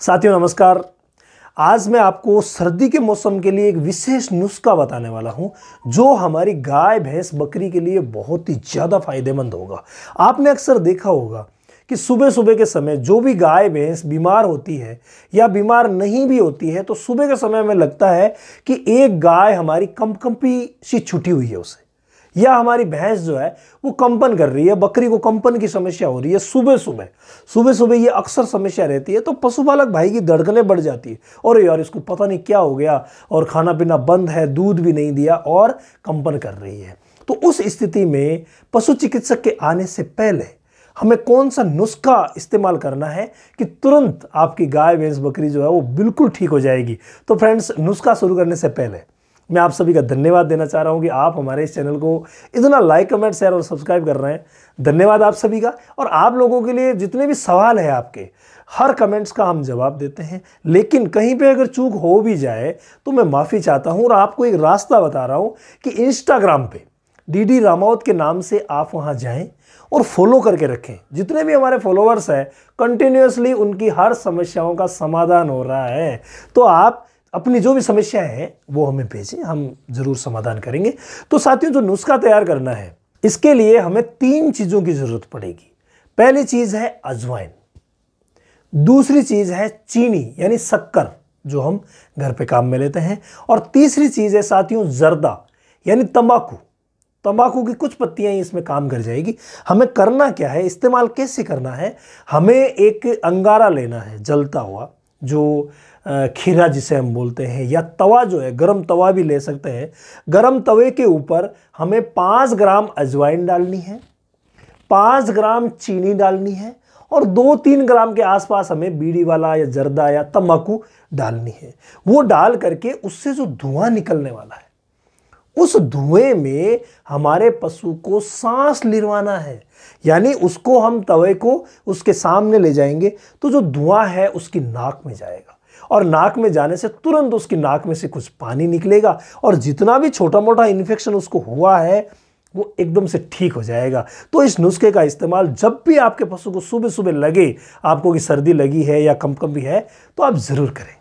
साथियों नमस्कार आज मैं आपको सर्दी के मौसम के लिए एक विशेष नुस्खा बताने वाला हूं जो हमारी गाय भैंस बकरी के लिए बहुत ही ज़्यादा फायदेमंद होगा आपने अक्सर देखा होगा कि सुबह सुबह के समय जो भी गाय भैंस बीमार होती है या बीमार नहीं भी होती है तो सुबह के समय में लगता है कि एक गाय हमारी कमकंपी सी छुटी हुई है उसे या हमारी भैंस जो है वो कंपन कर रही है बकरी को कंपन की समस्या हो रही है सुबह सुबह सुबह सुबह ये अक्सर समस्या रहती है तो पशुपालक भाई की धड़कने बढ़ जाती है और यार इसको पता नहीं क्या हो गया और खाना पीना बंद है दूध भी नहीं दिया और कंपन कर रही है तो उस स्थिति में पशु चिकित्सक के आने से पहले हमें कौन सा नुस्खा इस्तेमाल करना है कि तुरंत आपकी गाय भैंस बकरी जो है वो बिल्कुल ठीक हो जाएगी तो फ्रेंड्स नुस्खा शुरू करने से पहले मैं आप सभी का धन्यवाद देना चाह रहा हूँ कि आप हमारे इस चैनल को इतना लाइक कमेंट शेयर और सब्सक्राइब कर रहे हैं धन्यवाद आप सभी का और आप लोगों के लिए जितने भी सवाल हैं आपके हर कमेंट्स का हम जवाब देते हैं लेकिन कहीं पे अगर चूक हो भी जाए तो मैं माफ़ी चाहता हूँ और आपको एक रास्ता बता रहा हूँ कि इंस्टाग्राम पर डी डी रामावत के नाम से आप वहाँ जाएँ और फॉलो करके रखें जितने भी हमारे फॉलोअर्स हैं कंटिन्यूसली उनकी हर समस्याओं का समाधान हो रहा है तो आप अपनी जो भी समस्याएं हैं वो हमें भेजें हम ज़रूर समाधान करेंगे तो साथियों जो नुस्खा तैयार करना है इसके लिए हमें तीन चीज़ों की ज़रूरत पड़ेगी पहली चीज़ है अजवाइन दूसरी चीज़ है चीनी यानी शक्कर जो हम घर पे काम में लेते हैं और तीसरी चीज़ है साथियों जर्दा यानी तंबाकू तंबाकू की कुछ पत्तियां ही इसमें काम कर जाएगी हमें करना क्या है इस्तेमाल कैसे करना है हमें एक अंगारा लेना है जलता हुआ जो खीरा जिसे हम बोलते हैं या तवा जो है गरम तवा भी ले सकते हैं गरम तवे के ऊपर हमें पाँच ग्राम अजवाइन डालनी है पाँच ग्राम चीनी डालनी है और दो तीन ग्राम के आसपास हमें बीड़ी वाला या जर्दा या तम्बाकू डालनी है वो डाल करके उससे जो धुआं निकलने वाला है उस धुएं में हमारे पशु को सांस लिरवाना है यानी उसको हम तवे को उसके सामने ले जाएंगे तो जो धुआं है उसकी नाक में जाएगा और नाक में जाने से तुरंत उसकी नाक में से कुछ पानी निकलेगा और जितना भी छोटा मोटा इन्फेक्शन उसको हुआ है वो एकदम से ठीक हो जाएगा तो इस नुस्खे का इस्तेमाल जब भी आपके पशु को सुबह सुबह लगे आपको कि सर्दी लगी है या कम कम भी है तो आप ज़रूर करें